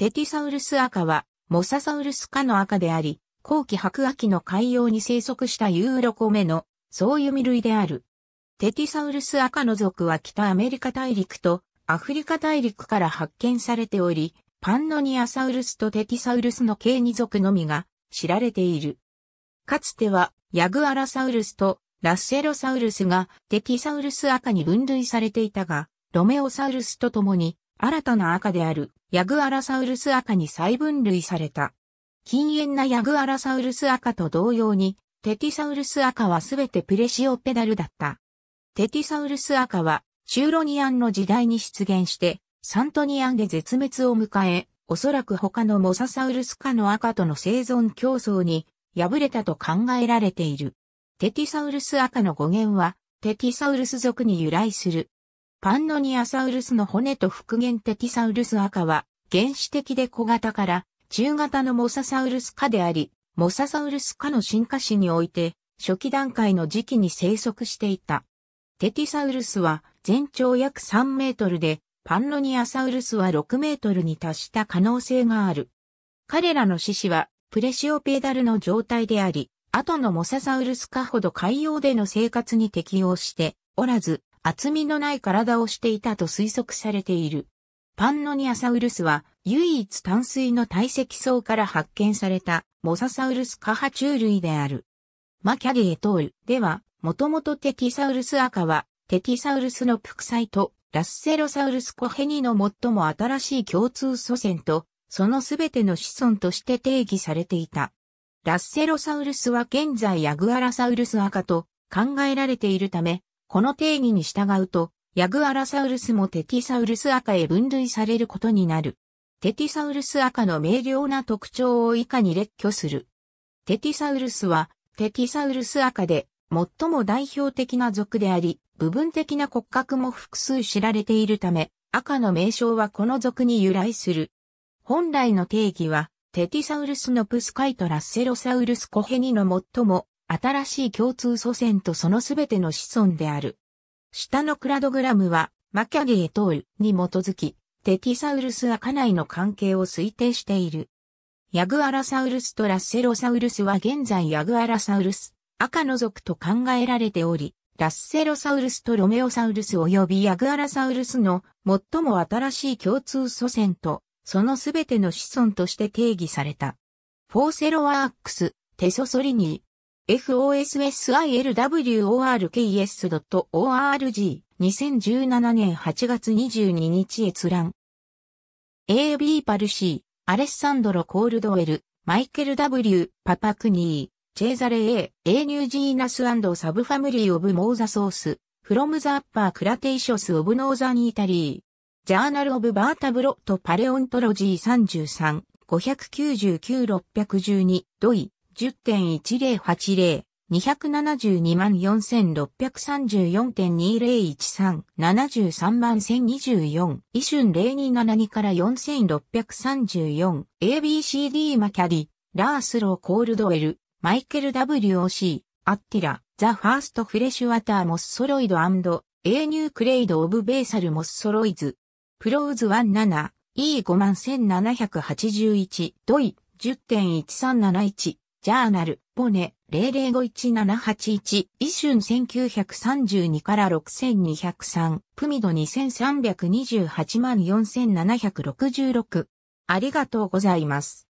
テティサウルス赤は、モササウルス科の赤であり、後期白亜紀の海洋に生息したユーロコメの、そう弓類である。テティサウルス赤の属は北アメリカ大陸とアフリカ大陸から発見されており、パンノニアサウルスとテティサウルスの計2属のみが知られている。かつてはヤグアラサウルスとラッセロサウルスがテティサウルス赤に分類されていたが、ロメオサウルスと共に新たな赤であるヤグアラサウルス赤に再分類された。禁煙なヤグアラサウルス赤と同様に、テティサウルス赤はすべてプレシオペダルだった。テティサウルス赤は、シューロニアンの時代に出現して、サントニアンで絶滅を迎え、おそらく他のモササウルス科の赤との生存競争に敗れたと考えられている。テティサウルス赤の語源は、テティサウルス族に由来する。パンノニアサウルスの骨と復元的サウルス赤は、原始的で小型から中型のモササウルス科であり、モササウルス科の進化史において、初期段階の時期に生息していた。テティサウルスは全長約3メートルで、パンノニアサウルスは6メートルに達した可能性がある。彼らの獅子はプレシオペダルの状態であり、後のモササウルス科ほど海洋での生活に適応しておらず、厚みのない体をしていたと推測されている。パンノニアサウルスは唯一淡水の堆積層から発見されたモササウルス下爬虫類である。マキャゲエトールでは、もともとテティサウルス赤はテティサウルスの副菜とラッセロサウルスコヘニの最も新しい共通祖先と、そのすべての子孫として定義されていた。ラッセロサウルスは現在ヤグアラサウルス赤と考えられているため、この定義に従うと、ヤグアラサウルスもテティサウルス赤へ分類されることになる。テティサウルス赤の明瞭な特徴を以下に列挙する。テティサウルスは、テティサウルス赤で、最も代表的な属であり、部分的な骨格も複数知られているため、赤の名称はこの属に由来する。本来の定義は、テティサウルスのプスカイトラッセロサウルスコヘニの最も新しい共通祖先とそのすべての子孫である。下のクラドグラムは、マキャゲエトールに基づき、テキサウルスアカナイの関係を推定している。ヤグアラサウルスとラッセロサウルスは現在ヤグアラサウルス、赤の族と考えられており、ラッセロサウルスとロメオサウルス及びヤグアラサウルスの最も新しい共通祖先と、そのすべての子孫として定義された。フォーセロワークス、テソソリニ fosilworks.org s 2017年8月22日閲覧。A.B. パルシー、アレッサンドロ・コールドウェル、マイケル W. パパクニー、チェーザレ A. A. ニュージーナスアンド・サブファミリー・オブ・モーザ・ソース、フロム・ザ・アッパー・クラテイショス・オブ・ノーザニータリー。ジャーナル・オブ・バータブロット・パレオントロジー33、599-612、ドイ。10.1080、2724634.2013、731,024、イシュン0272から4634、ABCD マキャディ、ラースロー・コールドエル、マイケル WOC、アッティラ、ザ・ファースト・フレッシュ・ワター・モッソロイド・エーニュー・クレイド・オブ・ベーサル・モッソロイズ、プローズ17、E51781、ドイ、10.1371、ジャーナル、ポネ、00517811、イシュン1932から6203、プミド23284766万。ありがとうございます。